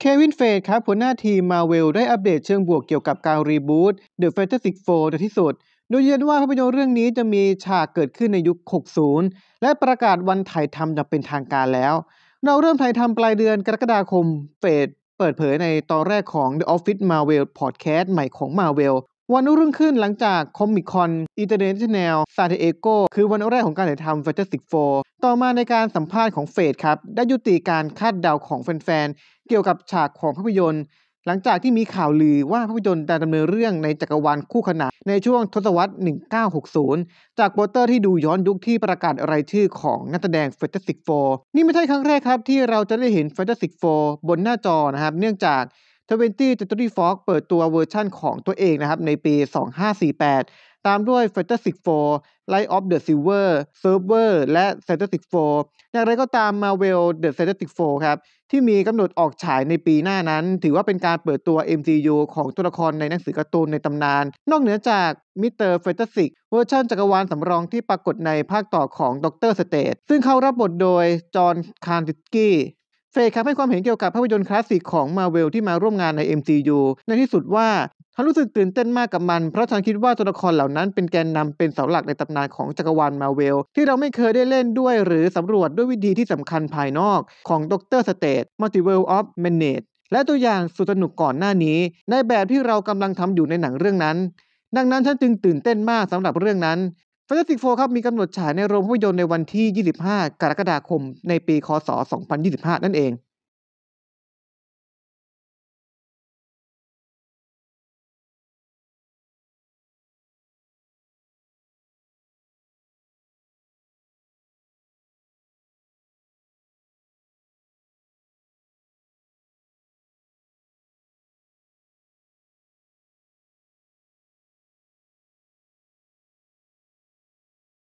เควินเฟดครับหัวหน้าทีมมาเวลได้อัปเดตเชิงบวกเกี่ยวกับการรีบูตเดอะแฟนตาซ i c Four ในที่สุด โดยยืนว่าภาพยนตร์เรื่องนี้จะมีฉากเกิดขึ้นในยุค 60 และประกาศวันถ่ายทำจะเป็นทางการแล้ว เราเริ่มถ่ายทำปลายเดือนกรกฎาคมเฟดเปิดเผยในตอนแรกของ The Office Marvel Podcast ใหม่ของ Marvel วันรุ่งขึ้นหลังจากคอมมิคอนอินเตอร์เนชั่นแนลซานติเอโกคือวันแรกของการถ่ายทำ Fantastic Four ต่อมาในการสัมภาษณ์ของเฟดครับได้ยุติการคาดเดาของแฟนๆเกี่ยวกับฉากของภาพยนตร์หลังจากที่มีข่าวลือว่าภาพยนตร์จะดำเนินเรื่องในจักรวาลคู่ขนานในช่วงทศวรรษ 1960 จากโปสเตอร์ที่ดูย้อนยุคที่ประกาศรายชื่อของนักแสดง Fantastic Four นี่ไม่ใช่ครั้งแรกครับที่เราจะได้เห็น Fantastic Four บนหน้าจอนะครับเนื่องจากทเวนตี้เจต u r y ฟอกเปิดตัวเวอร์ชั่นของตัวเองนะครับในปี 2548ตามด้วย f a t a s t i c Four Light of the Silver Server และ f a t a s t i c Four อย่างไรก็ตาม Marvel The f a t a s t i c Four ครับ ที่มีกำหนดออกฉายในปีหน้านั้น ถือว่าเป็นการเปิดตัว MCU ของตัวละครในหนังสือการ์ตูนในตำนาน นอกเหนือจากมิเตอร์เฟตสิกเวอร์ชันจักรวาลสำรองที่ปรากฏในภาคต่อของด็อกเตอร์สเตทซึ่งเขารับบทโดยจอห์นคาร์ติสกี้เฟยครับให้ความเห็นเกี่ยวกับภาพยนตร์คลาสสิกของมาเวลที่มาร่วมงานใน MCU ในที่สุดว่าฉันรู้สึกตื่นเต้นมากกับมัน เพราะฉันคิดว่าตัวละครเหล่านั้นเป็นแกนนำเป็นเสาหลักในตำนานของจักรวาลมาเวลที่เราไม่เคยได้เล่นด้วยหรือสำรวจด้วยวิธีที่สำคัญภายนอกของดร์สเตตมัลติเวิลด์ออฟเมนเนตและตัวอย่างสุดสนุกก่อนหน้านี้ ในแบบที่เรากำลังทำอยู่ในหนังเรื่องนั้น ดังนั้นฉันจึงตื่นเต้นมากสำหรับเรื่องนั้น f a n t a s t i c Four ครับมีกำหนดฉายในโรงภาพยนตร์ในวันที่ 25 กรกฎาคมในปี คศ2025 นั่นเอง